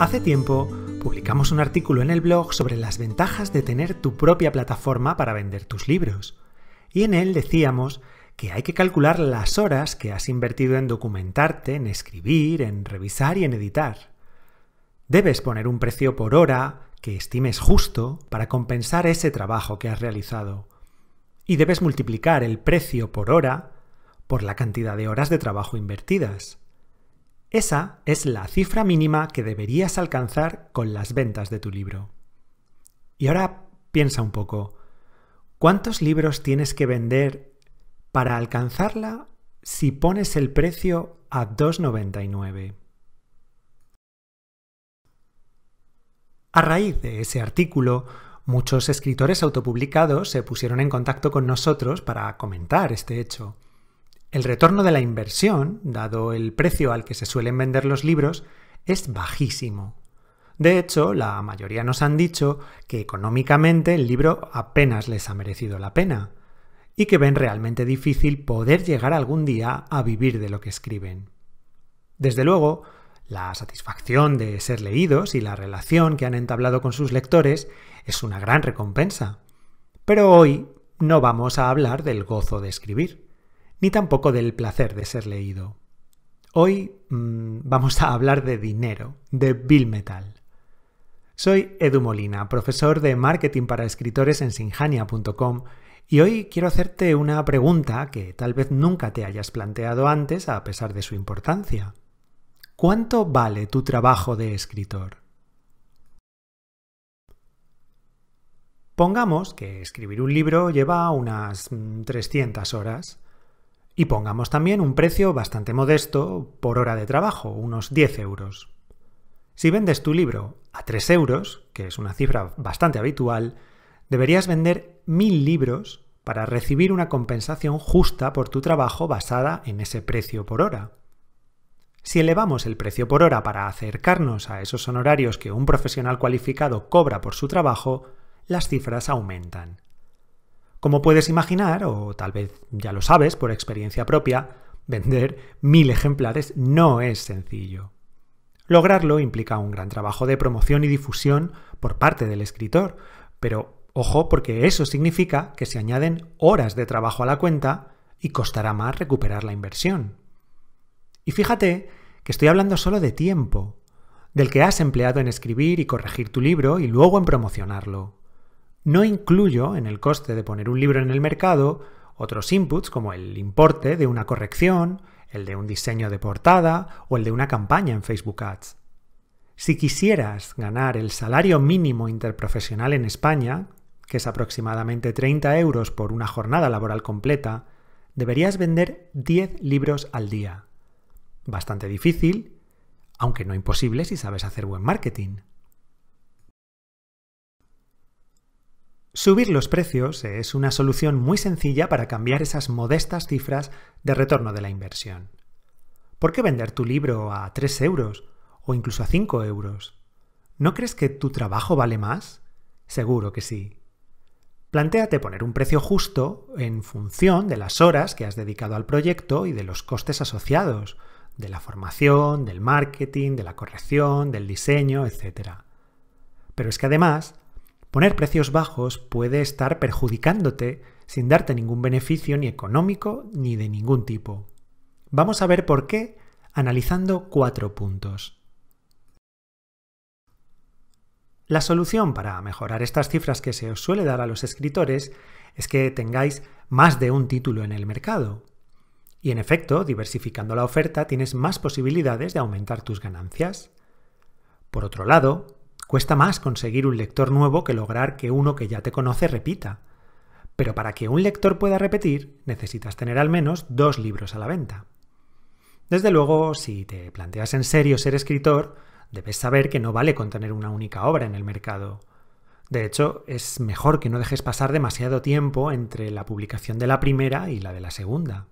Hace tiempo publicamos un artículo en el blog sobre las ventajas de tener tu propia plataforma para vender tus libros. Y en él decíamos que hay que calcular las horas que has invertido en documentarte, en escribir, en revisar y en editar. Debes poner un precio por hora que estimes justo para compensar ese trabajo que has realizado. Y debes multiplicar el precio por hora por la cantidad de horas de trabajo invertidas. Esa es la cifra mínima que deberías alcanzar con las ventas de tu libro. Y ahora piensa un poco, ¿cuántos libros tienes que vender para alcanzarla si pones el precio a 2,99? A raíz de ese artículo, muchos escritores autopublicados se pusieron en contacto con nosotros para comentar este hecho. El retorno de la inversión, dado el precio al que se suelen vender los libros, es bajísimo. De hecho, la mayoría nos han dicho que económicamente el libro apenas les ha merecido la pena y que ven realmente difícil poder llegar algún día a vivir de lo que escriben. Desde luego, la satisfacción de ser leídos y la relación que han entablado con sus lectores es una gran recompensa. Pero hoy no vamos a hablar del gozo de escribir ni tampoco del placer de ser leído. Hoy mm, vamos a hablar de dinero, de Bill Metal. Soy Edu Molina, profesor de marketing para escritores en sinjania.com y hoy quiero hacerte una pregunta que tal vez nunca te hayas planteado antes a pesar de su importancia. ¿Cuánto vale tu trabajo de escritor? Pongamos que escribir un libro lleva unas 300 mm, horas y pongamos también un precio bastante modesto por hora de trabajo, unos 10 euros. Si vendes tu libro a 3 euros, que es una cifra bastante habitual, deberías vender 1000 libros para recibir una compensación justa por tu trabajo basada en ese precio por hora. Si elevamos el precio por hora para acercarnos a esos honorarios que un profesional cualificado cobra por su trabajo, las cifras aumentan. Como puedes imaginar, o tal vez ya lo sabes por experiencia propia, vender mil ejemplares no es sencillo. Lograrlo implica un gran trabajo de promoción y difusión por parte del escritor, pero ojo porque eso significa que se añaden horas de trabajo a la cuenta y costará más recuperar la inversión. Y fíjate que estoy hablando solo de tiempo, del que has empleado en escribir y corregir tu libro y luego en promocionarlo no incluyo en el coste de poner un libro en el mercado otros inputs como el importe de una corrección, el de un diseño de portada o el de una campaña en Facebook Ads. Si quisieras ganar el salario mínimo interprofesional en España, que es aproximadamente 30 euros por una jornada laboral completa, deberías vender 10 libros al día. Bastante difícil, aunque no imposible si sabes hacer buen marketing. Subir los precios eh, es una solución muy sencilla para cambiar esas modestas cifras de retorno de la inversión. ¿Por qué vender tu libro a 3 euros o incluso a 5 euros? ¿No crees que tu trabajo vale más? Seguro que sí. Plantéate poner un precio justo en función de las horas que has dedicado al proyecto y de los costes asociados, de la formación, del marketing, de la corrección, del diseño, etc. Pero es que además, Poner precios bajos puede estar perjudicándote sin darte ningún beneficio ni económico ni de ningún tipo. Vamos a ver por qué analizando cuatro puntos. La solución para mejorar estas cifras que se os suele dar a los escritores es que tengáis más de un título en el mercado. Y en efecto, diversificando la oferta tienes más posibilidades de aumentar tus ganancias. Por otro lado, Cuesta más conseguir un lector nuevo que lograr que uno que ya te conoce repita. Pero para que un lector pueda repetir, necesitas tener al menos dos libros a la venta. Desde luego, si te planteas en serio ser escritor, debes saber que no vale con tener una única obra en el mercado. De hecho, es mejor que no dejes pasar demasiado tiempo entre la publicación de la primera y la de la segunda.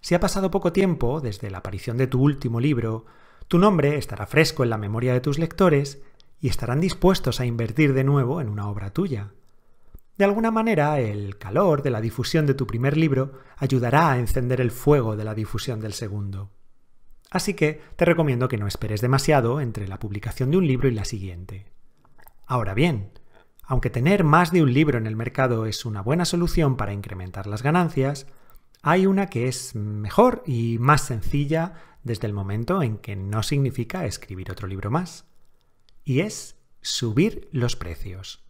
Si ha pasado poco tiempo desde la aparición de tu último libro, tu nombre estará fresco en la memoria de tus lectores y estarán dispuestos a invertir de nuevo en una obra tuya. De alguna manera, el calor de la difusión de tu primer libro ayudará a encender el fuego de la difusión del segundo. Así que te recomiendo que no esperes demasiado entre la publicación de un libro y la siguiente. Ahora bien, aunque tener más de un libro en el mercado es una buena solución para incrementar las ganancias, hay una que es mejor y más sencilla desde el momento en que no significa escribir otro libro más y es subir los precios.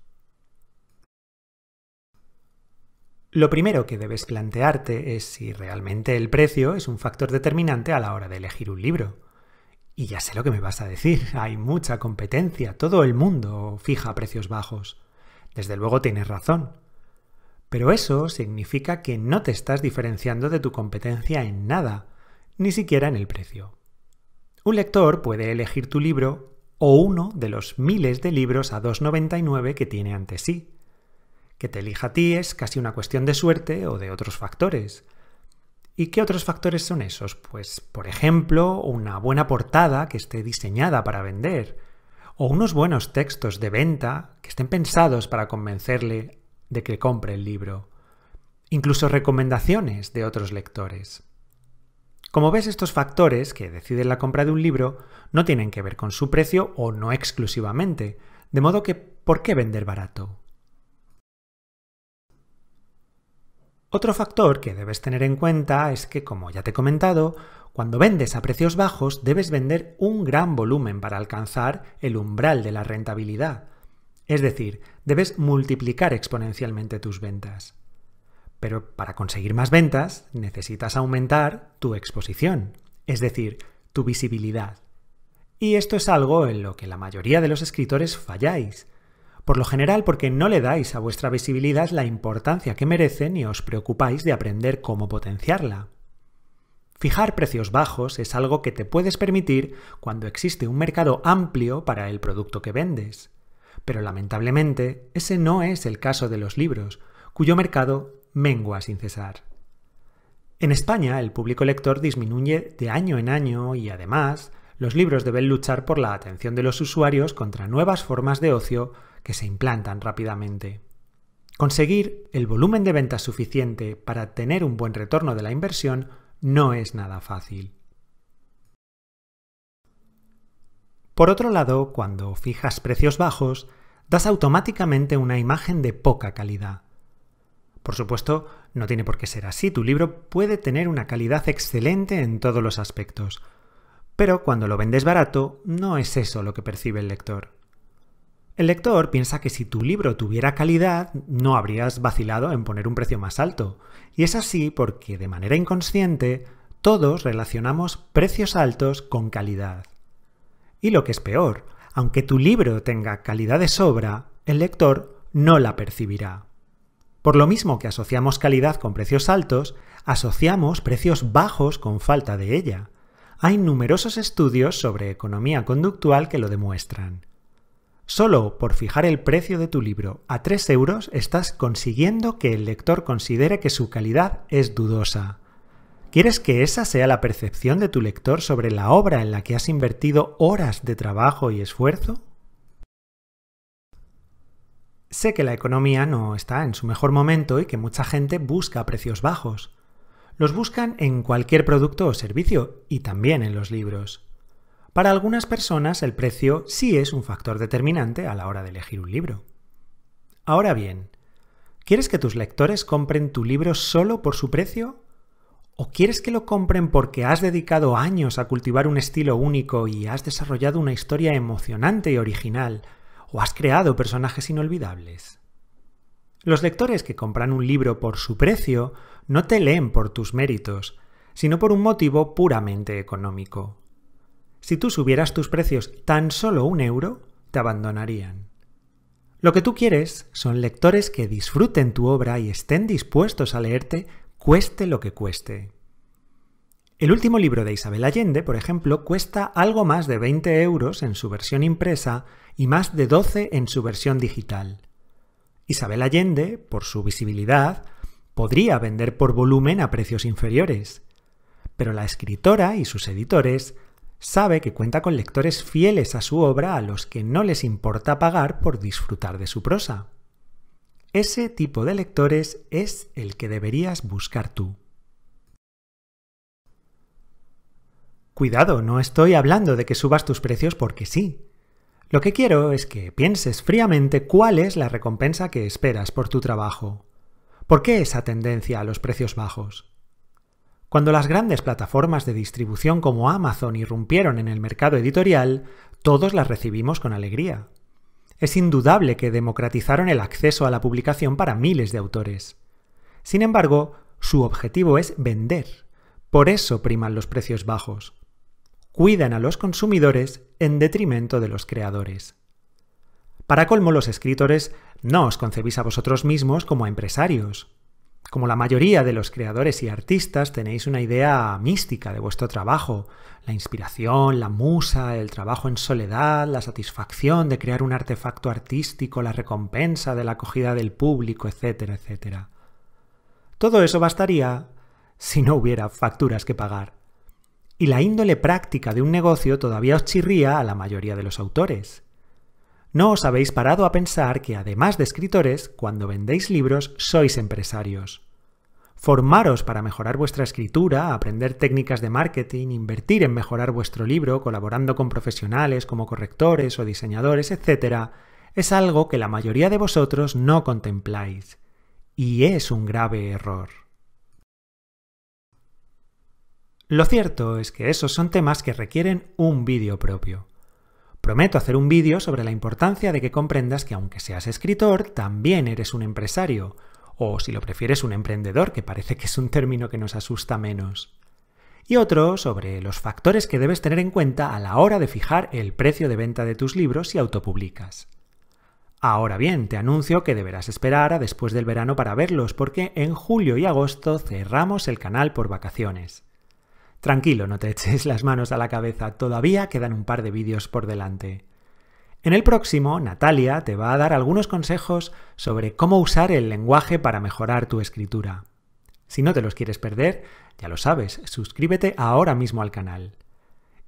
Lo primero que debes plantearte es si realmente el precio es un factor determinante a la hora de elegir un libro. Y ya sé lo que me vas a decir, hay mucha competencia, todo el mundo fija precios bajos. Desde luego tienes razón. Pero eso significa que no te estás diferenciando de tu competencia en nada, ni siquiera en el precio. Un lector puede elegir tu libro o uno de los miles de libros a 2,99 que tiene ante sí. Que te elija a ti es casi una cuestión de suerte o de otros factores. ¿Y qué otros factores son esos? Pues, por ejemplo, una buena portada que esté diseñada para vender, o unos buenos textos de venta que estén pensados para convencerle de que compre el libro, incluso recomendaciones de otros lectores. Como ves, estos factores que deciden la compra de un libro no tienen que ver con su precio o no exclusivamente, de modo que ¿por qué vender barato? Otro factor que debes tener en cuenta es que, como ya te he comentado, cuando vendes a precios bajos debes vender un gran volumen para alcanzar el umbral de la rentabilidad. Es decir, debes multiplicar exponencialmente tus ventas. Pero para conseguir más ventas necesitas aumentar tu exposición, es decir, tu visibilidad. Y esto es algo en lo que la mayoría de los escritores falláis, por lo general porque no le dais a vuestra visibilidad la importancia que merece ni os preocupáis de aprender cómo potenciarla. Fijar precios bajos es algo que te puedes permitir cuando existe un mercado amplio para el producto que vendes. Pero lamentablemente, ese no es el caso de los libros, cuyo mercado mengua sin cesar. En España, el público lector disminuye de año en año y además los libros deben luchar por la atención de los usuarios contra nuevas formas de ocio que se implantan rápidamente. Conseguir el volumen de ventas suficiente para tener un buen retorno de la inversión no es nada fácil. Por otro lado, cuando fijas precios bajos, das automáticamente una imagen de poca calidad. Por supuesto, no tiene por qué ser así. Tu libro puede tener una calidad excelente en todos los aspectos. Pero cuando lo vendes barato, no es eso lo que percibe el lector. El lector piensa que si tu libro tuviera calidad, no habrías vacilado en poner un precio más alto. Y es así porque, de manera inconsciente, todos relacionamos precios altos con calidad. Y lo que es peor, aunque tu libro tenga calidad de sobra, el lector no la percibirá. Por lo mismo que asociamos calidad con precios altos, asociamos precios bajos con falta de ella. Hay numerosos estudios sobre economía conductual que lo demuestran. Solo por fijar el precio de tu libro a 3 euros estás consiguiendo que el lector considere que su calidad es dudosa. ¿Quieres que esa sea la percepción de tu lector sobre la obra en la que has invertido horas de trabajo y esfuerzo? Sé que la economía no está en su mejor momento y que mucha gente busca precios bajos. Los buscan en cualquier producto o servicio y también en los libros. Para algunas personas el precio sí es un factor determinante a la hora de elegir un libro. Ahora bien, ¿quieres que tus lectores compren tu libro solo por su precio? ¿O quieres que lo compren porque has dedicado años a cultivar un estilo único y has desarrollado una historia emocionante y original, o has creado personajes inolvidables. Los lectores que compran un libro por su precio no te leen por tus méritos, sino por un motivo puramente económico. Si tú subieras tus precios tan solo un euro, te abandonarían. Lo que tú quieres son lectores que disfruten tu obra y estén dispuestos a leerte cueste lo que cueste. El último libro de Isabel Allende, por ejemplo, cuesta algo más de 20 euros en su versión impresa y más de 12 en su versión digital. Isabel Allende, por su visibilidad, podría vender por volumen a precios inferiores, pero la escritora y sus editores sabe que cuenta con lectores fieles a su obra a los que no les importa pagar por disfrutar de su prosa. Ese tipo de lectores es el que deberías buscar tú. Cuidado, no estoy hablando de que subas tus precios porque sí. Lo que quiero es que pienses fríamente cuál es la recompensa que esperas por tu trabajo. ¿Por qué esa tendencia a los precios bajos? Cuando las grandes plataformas de distribución como Amazon irrumpieron en el mercado editorial, todos las recibimos con alegría. Es indudable que democratizaron el acceso a la publicación para miles de autores. Sin embargo, su objetivo es vender. Por eso priman los precios bajos cuidan a los consumidores en detrimento de los creadores. Para colmo, los escritores no os concebís a vosotros mismos como empresarios. Como la mayoría de los creadores y artistas tenéis una idea mística de vuestro trabajo, la inspiración, la musa, el trabajo en soledad, la satisfacción de crear un artefacto artístico, la recompensa de la acogida del público, etcétera, etcétera. Todo eso bastaría si no hubiera facturas que pagar y la índole práctica de un negocio todavía os chirría a la mayoría de los autores. No os habéis parado a pensar que además de escritores, cuando vendéis libros sois empresarios. Formaros para mejorar vuestra escritura, aprender técnicas de marketing, invertir en mejorar vuestro libro, colaborando con profesionales como correctores o diseñadores, etc., es algo que la mayoría de vosotros no contempláis. Y es un grave error. Lo cierto es que esos son temas que requieren un vídeo propio. Prometo hacer un vídeo sobre la importancia de que comprendas que aunque seas escritor, también eres un empresario, o si lo prefieres un emprendedor, que parece que es un término que nos asusta menos. Y otro sobre los factores que debes tener en cuenta a la hora de fijar el precio de venta de tus libros si autopublicas. Ahora bien, te anuncio que deberás esperar a después del verano para verlos porque en julio y agosto cerramos el canal por vacaciones. Tranquilo, no te eches las manos a la cabeza, todavía quedan un par de vídeos por delante. En el próximo, Natalia te va a dar algunos consejos sobre cómo usar el lenguaje para mejorar tu escritura. Si no te los quieres perder, ya lo sabes, suscríbete ahora mismo al canal.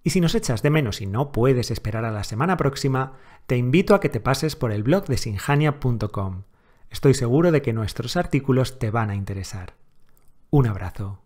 Y si nos echas de menos y no puedes esperar a la semana próxima, te invito a que te pases por el blog de sinjania.com. Estoy seguro de que nuestros artículos te van a interesar. Un abrazo.